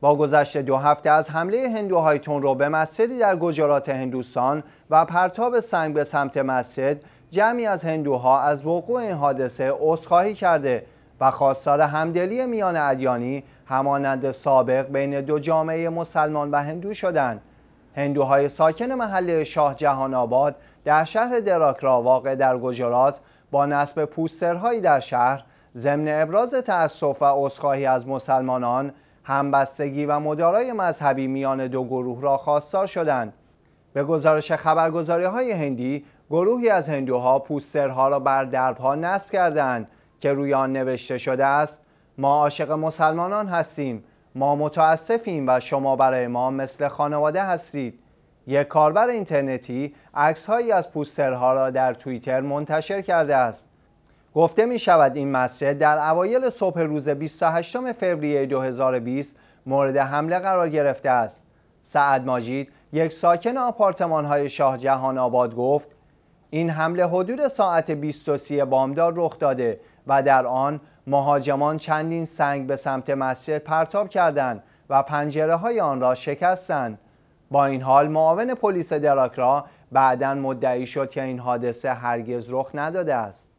با گذشت دو هفته از حمله هندوهای تون به مسجدی در گجرات هندوستان و پرتاب سنگ به سمت مسجد جمعی از هندوها از وقوع این حادثه عذرخواهی کرده و خواستار همدلی میان ادیانی همانند سابق بین دو جامعه مسلمان و هندو شدند هندوهای ساکن محله شاه جهان آباد در شهر دراکرا واقع در گجرات با نصب پوسترهایی در شهر ضمن ابراز تأسف و عذرخواهی از مسلمانان همبستگی و مدارای مذهبی میان دو گروه را خواستار شدند به گزارش خبرگزاری های هندی گروهی از هندوها پوسترها را بر دربها نصب کردند که روی آن نوشته شده است ما عاشق مسلمانان هستیم ما متاسفیم و شما برای ما مثل خانواده هستید یک کاربر اینترنتی عکس‌هایی از پوسترها را در توییتر منتشر کرده است گفته می شود این مسجد در اوایل صبح روز 28 فوریه 2020 مورد حمله قرار گرفته است. سعد ماجید یک ساکن آپارتمان های شاه جهان آباد گفت این حمله حدود ساعت 23 بامدار رخ داده و در آن مهاجمان چندین سنگ به سمت مسجد پرتاب کردند و پنجره های آن را شکستند. با این حال معاون پلیس دراکرا بعدا مدعی شد که این حادثه هرگز رخ نداده است.